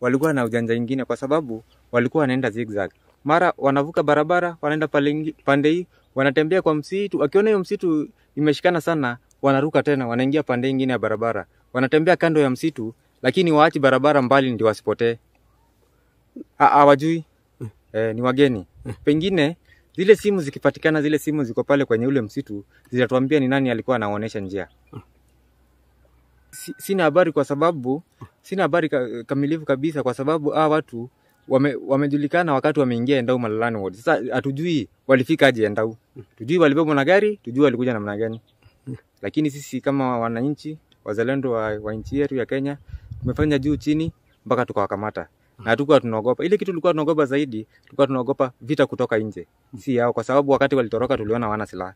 walikuwa na ujanja ingine, kwa sababu walikuwa wanaenda zigzag, mara wanavuka barabara wanaenda pande hii, wanatembea kwa msitu, akiona hiyo msitu imeshikana sana, wanaruka tena, wanaingia pande ingine ya barabara, wanatembea kando ya msitu, lakini waachi barabara mbali ndio wasipotee. Hawajui e, ni wageni hmm. pengine zile simu zikipatikana, zile simu ziko pale kwenye ule msitu, zitatuambia ni nani alikuwa anaonyesha njia. Hmm sina habari kwa sababu sina habari ka, kamilifu kabisa kwa sababu hawa watu wame, wamejulikana wakati wameingia Endau Malalani Ward. Sasa hatujui walifika aje Endau, tujui walibebwa na gari, tujui walikuja namna gani, lakini sisi kama wananchi wazalendo wa, wa nchi yetu ya Kenya tumefanya juu chini mpaka tukawakamata na hatukuwa tunaogopa. Ile kitu tulikuwa tunaogopa zaidi, tulikuwa tunaogopa vita kutoka nje, si yao, kwa sababu wakati walitoroka tuliona wana silaha.